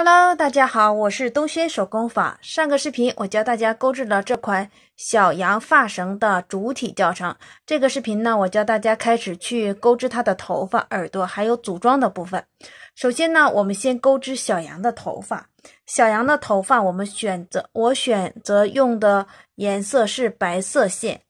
Hello，大家好，我是东轩手工坊。上个视频我教大家钩织了这款小羊发绳的主体教程。这个视频呢，我教大家开始去钩织它的头发、耳朵，还有组装的部分。首先呢，我们先钩织小羊的头发。小羊的头发我们选择，我选择用的颜色是白色线。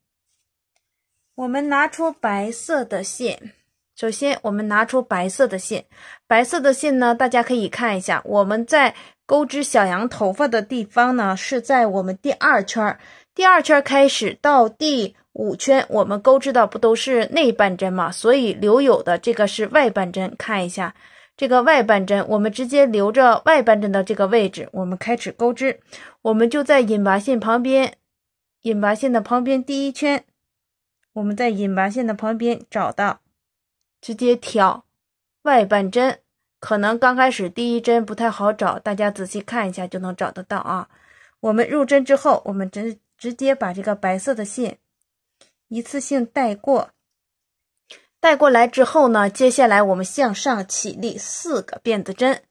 我们拿出白色的线。首先，我们拿出白色的线。白色的线呢，大家可以看一下。我们在钩织小羊头发的地方呢，是在我们第二圈儿，第二圈开始到第五圈，我们钩织的不都是内半针吗？所以留有的这个是外半针。看一下这个外半针，我们直接留着外半针的这个位置，我们开始钩织。我们就在引拔线旁边，引拔线的旁边第一圈，我们在引拔线的旁边找到。直接挑外半针，可能刚开始第一针不太好找，大家仔细看一下就能找得到啊。我们入针之后，我们直直接把这个白色的线一次性带过。带过来之后呢，接下来我们向上起立四个辫子针，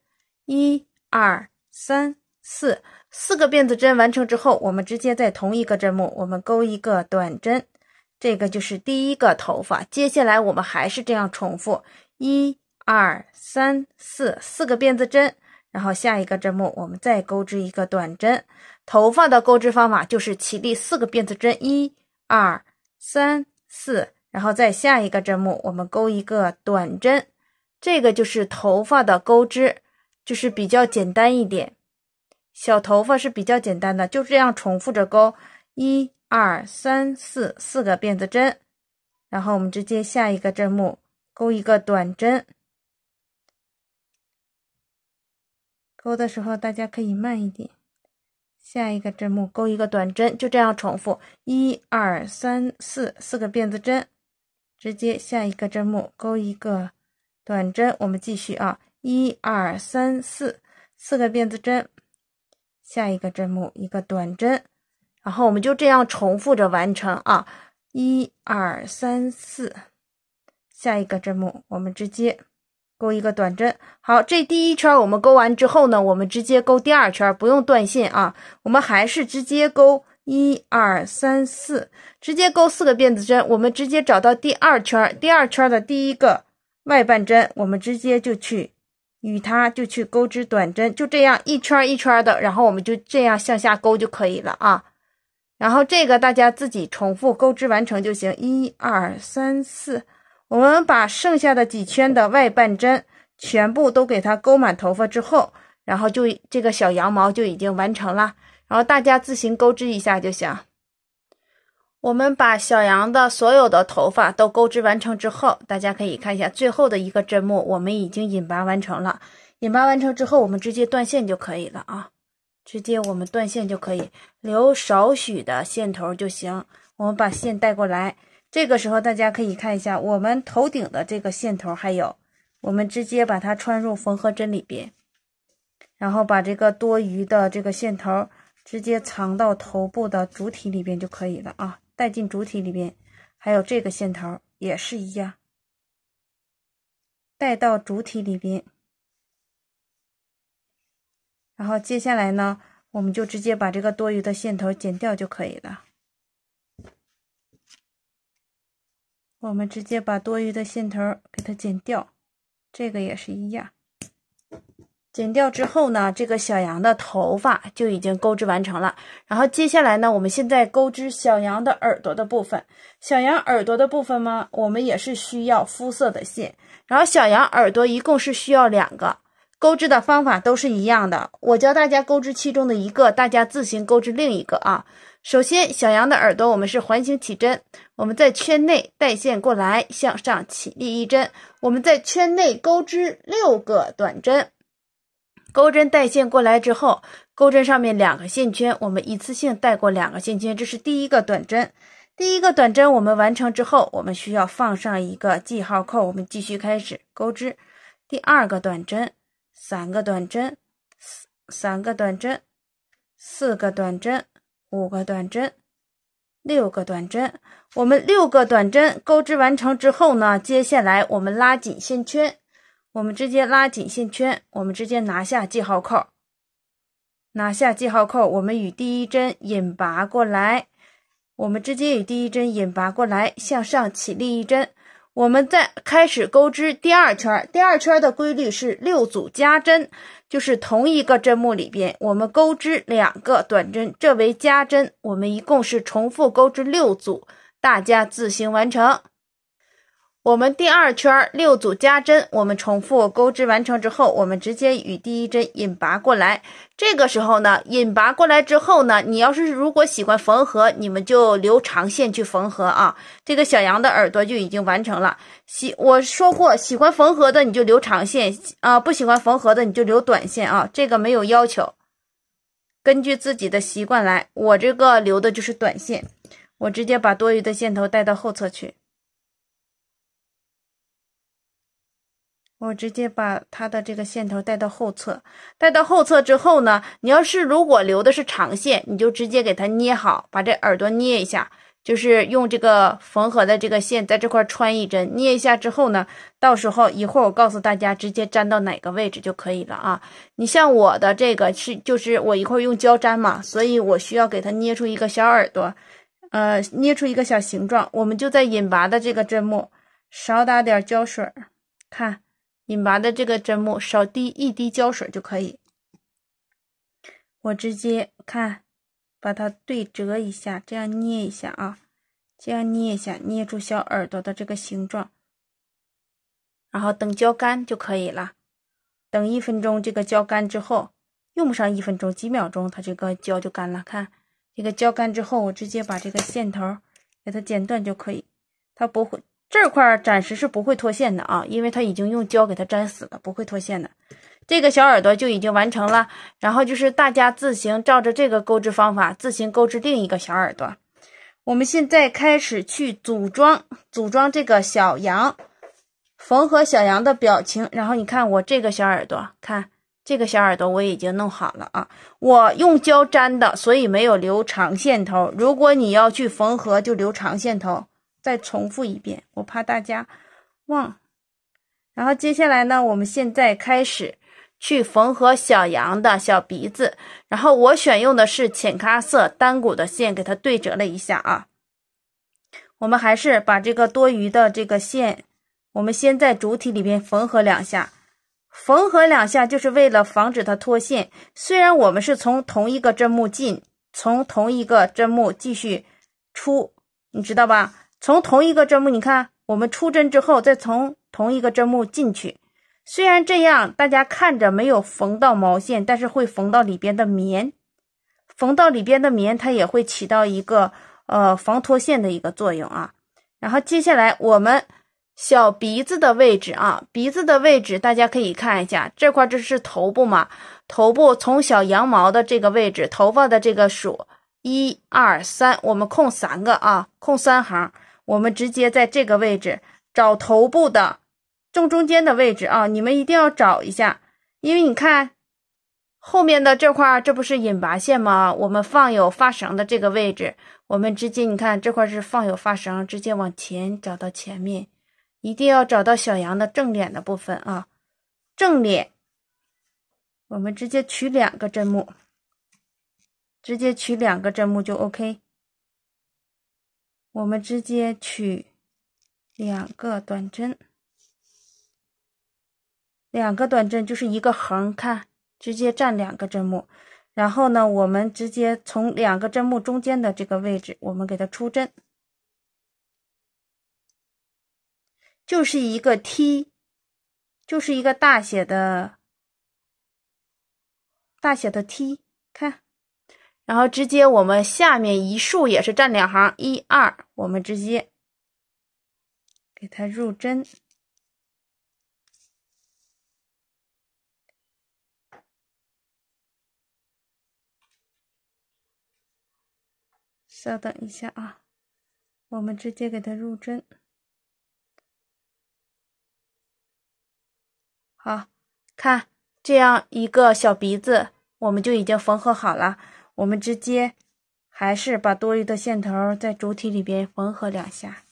一二三四，四个辫子针完成之后，我们直接在同一个针目我们勾一个短针。这个就是第一个头发，接下来我们还是这样重复，一、二、三、四，四个辫子针，然后下一个针目我们再钩织一个短针。头发的钩织方法就是起立四个辫子针，一、二、三、四，然后再下一个针目我们钩一个短针，这个就是头发的钩织，就是比较简单一点，小头发是比较简单的，就这样重复着钩一。二三四四个辫子针，然后我们直接下一个针目钩一个短针，钩的时候大家可以慢一点。下一个针目钩一个短针，就这样重复。一二三四四个辫子针，直接下一个针目钩一个短针。我们继续啊，一二三四四个辫子针，下一个针目一个短针。然后我们就这样重复着完成啊，一二三四，下一个针目我们直接钩一个短针。好，这第一圈我们钩完之后呢，我们直接钩第二圈，不用断线啊，我们还是直接钩一二三四，直接钩四个辫子针。我们直接找到第二圈，第二圈的第一个外半针，我们直接就去与它就去钩织短针，就这样一圈一圈的，然后我们就这样向下钩就可以了啊。然后这个大家自己重复钩织完成就行，一二三四，我们把剩下的几圈的外半针全部都给它钩满头发之后，然后就这个小羊毛就已经完成了。然后大家自行钩织一下就行。我们把小羊的所有的头发都钩织完成之后，大家可以看一下最后的一个针目，我们已经引拔完成了。引拔完成之后，我们直接断线就可以了啊。直接我们断线就可以，留少许的线头就行。我们把线带过来，这个时候大家可以看一下，我们头顶的这个线头还有，我们直接把它穿入缝合针里边，然后把这个多余的这个线头直接藏到头部的主体里边就可以了啊，带进主体里边，还有这个线头也是一样，带到主体里边。然后接下来呢，我们就直接把这个多余的线头剪掉就可以了。我们直接把多余的线头给它剪掉，这个也是一样。剪掉之后呢，这个小羊的头发就已经钩织完成了。然后接下来呢，我们现在钩织小羊的耳朵的部分。小羊耳朵的部分吗？我们也是需要肤色的线。然后小羊耳朵一共是需要两个。钩织的方法都是一样的，我教大家钩织其中的一个，大家自行钩织另一个啊。首先，小羊的耳朵我们是环形起针，我们在圈内带线过来，向上起立一针，我们在圈内钩织六个短针，钩针带线过来之后，钩针上面两个线圈，我们一次性带过两个线圈，这是第一个短针。第一个短针我们完成之后，我们需要放上一个记号扣，我们继续开始钩织第二个短针。三个短针，四三个短针，四个短针，五个短针，六个短针。我们六个短针钩织完成之后呢，接下来我们拉紧线圈，我们直接拉紧线圈，我们直接拿下记号扣，拿下记号扣，我们与第一针引拔过来，我们直接与第一针引拔过来，向上起立一针。我们再开始钩织第二圈，第二圈的规律是六组加针，就是同一个针目里边，我们钩织两个短针，这为加针，我们一共是重复钩织六组，大家自行完成。我们第二圈六组加针，我们重复钩织完成之后，我们直接与第一针引拔过来。这个时候呢，引拔过来之后呢，你要是如果喜欢缝合，你们就留长线去缝合啊。这个小羊的耳朵就已经完成了。喜我说过，喜欢缝合的你就留长线啊，不喜欢缝合的你就留短线啊，这个没有要求，根据自己的习惯来。我这个留的就是短线，我直接把多余的线头带到后侧去。我直接把它的这个线头带到后侧，带到后侧之后呢，你要是如果留的是长线，你就直接给它捏好，把这耳朵捏一下，就是用这个缝合的这个线在这块穿一针，捏一下之后呢，到时候一会儿我告诉大家直接粘到哪个位置就可以了啊。你像我的这个是就是我一块用胶粘嘛，所以我需要给它捏出一个小耳朵，呃，捏出一个小形状，我们就在引拔的这个针目少打点胶水儿，看。引拔的这个针目，少滴一滴胶水就可以。我直接看，把它对折一下，这样捏一下啊，这样捏一下，捏住小耳朵的这个形状，然后等胶干就可以了。等一分钟，这个胶干之后，用不上一分钟，几秒钟它这个胶就干了。看这个胶干之后，我直接把这个线头给它剪断就可以，它不会。这块暂时是不会脱线的啊，因为它已经用胶给它粘死了，不会脱线的。这个小耳朵就已经完成了，然后就是大家自行照着这个钩织方法自行钩织另一个小耳朵。我们现在开始去组装，组装这个小羊，缝合小羊的表情。然后你看我这个小耳朵，看这个小耳朵我已经弄好了啊，我用胶粘的，所以没有留长线头。如果你要去缝合，就留长线头。再重复一遍，我怕大家忘。然后接下来呢，我们现在开始去缝合小羊的小鼻子。然后我选用的是浅咖色单股的线，给它对折了一下啊。我们还是把这个多余的这个线，我们先在主体里边缝合两下，缝合两下就是为了防止它脱线。虽然我们是从同一个针目进，从同一个针目继续出，你知道吧？从同一个针目，你看我们出针之后，再从同一个针目进去。虽然这样大家看着没有缝到毛线，但是会缝到里边的棉，缝到里边的棉，它也会起到一个呃防脱线的一个作用啊。然后接下来我们小鼻子的位置啊，鼻子的位置大家可以看一下这块，这是头部嘛？头部从小羊毛的这个位置，头发的这个数，一二三，我们空三个啊，空三行。我们直接在这个位置找头部的正中间的位置啊，你们一定要找一下，因为你看后面的这块，这不是引拔线吗？我们放有发绳的这个位置，我们直接你看这块是放有发绳，直接往前找到前面，一定要找到小羊的正脸的部分啊，正脸，我们直接取两个针目，直接取两个针目就 OK。我们直接取两个短针，两个短针就是一个横，看，直接占两个针目。然后呢，我们直接从两个针目中间的这个位置，我们给它出针，就是一个 T，就是一个大写的、大写的 T，看。然后直接我们下面一竖也是占两行，一二，我们直接给它入针。稍等一下啊，我们直接给它入针。好看，这样一个小鼻子我们就已经缝合好了。我们直接还是把多余的线头在主体里边缝合两下，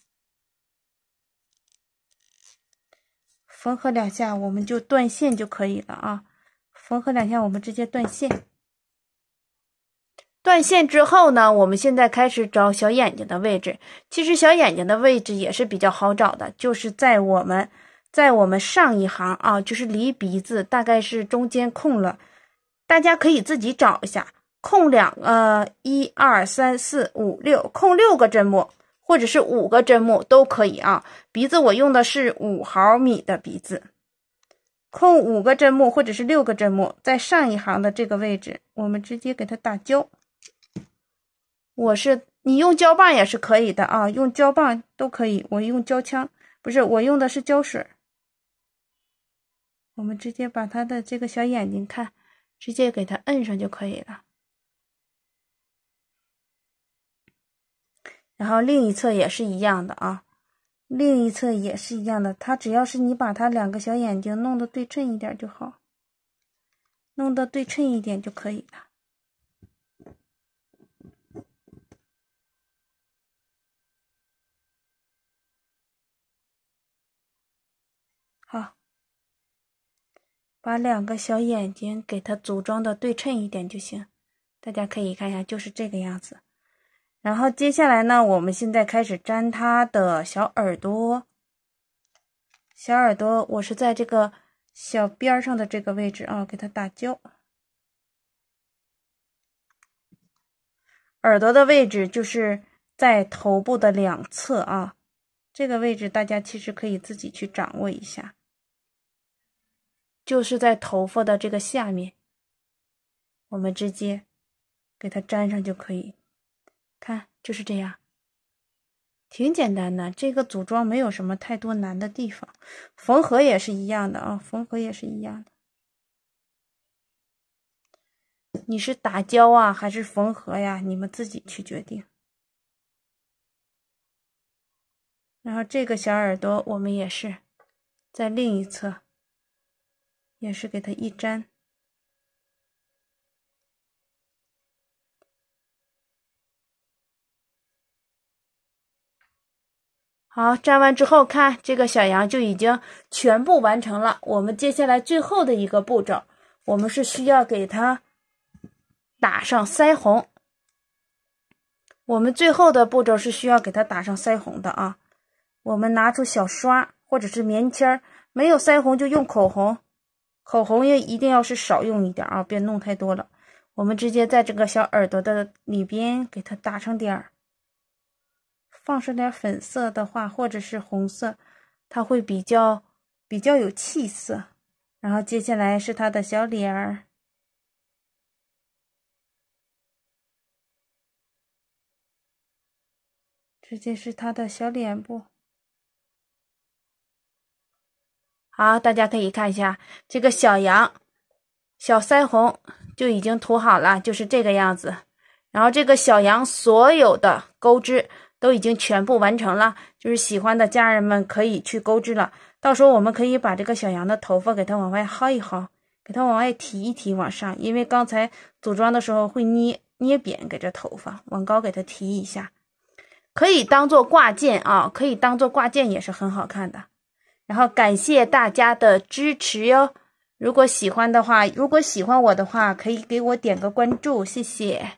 缝合两下我们就断线就可以了啊！缝合两下我们直接断线。断线之后呢，我们现在开始找小眼睛的位置。其实小眼睛的位置也是比较好找的，就是在我们在我们上一行啊，就是离鼻子大概是中间空了，大家可以自己找一下。空两呃，一二三四五六，空六个针目，或者是五个针目都可以啊。鼻子我用的是五毫米的鼻子，空五个针目或者是六个针目，在上一行的这个位置，我们直接给它打胶。我是你用胶棒也是可以的啊，用胶棒都可以。我用胶枪，不是我用的是胶水。我们直接把它的这个小眼睛看，直接给它摁上就可以了。然后另一侧也是一样的啊，另一侧也是一样的。它只要是你把它两个小眼睛弄得对称一点就好，弄得对称一点就可以了。好，把两个小眼睛给它组装的对称一点就行。大家可以看一下，就是这个样子。然后接下来呢？我们现在开始粘它的小耳朵。小耳朵，我是在这个小边上的这个位置啊，给它打胶。耳朵的位置就是在头部的两侧啊，这个位置大家其实可以自己去掌握一下，就是在头发的这个下面，我们直接给它粘上就可以。看，就是这样，挺简单的。这个组装没有什么太多难的地方，缝合也是一样的啊，缝合也是一样的。你是打胶啊，还是缝合呀？你们自己去决定。然后这个小耳朵，我们也是在另一侧，也是给它一粘。好，粘完之后看这个小羊就已经全部完成了。我们接下来最后的一个步骤，我们是需要给它打上腮红。我们最后的步骤是需要给它打上腮红的啊。我们拿出小刷或者是棉签儿，没有腮红就用口红，口红也一定要是少用一点啊，别弄太多了。我们直接在这个小耳朵的里边给它打上点儿。放上点粉色的话，或者是红色，它会比较比较有气色。然后接下来是它的小脸儿，直接是它的小脸部。好，大家可以看一下这个小羊，小腮红就已经涂好了，就是这个样子。然后这个小羊所有的钩织。都已经全部完成了，就是喜欢的家人们可以去钩织了。到时候我们可以把这个小羊的头发给它往外薅一薅，给它往外提一提往上，因为刚才组装的时候会捏捏扁给这头发，往高给它提一下，可以当做挂件啊，可以当做挂件也是很好看的。然后感谢大家的支持哟，如果喜欢的话，如果喜欢我的话，可以给我点个关注，谢谢。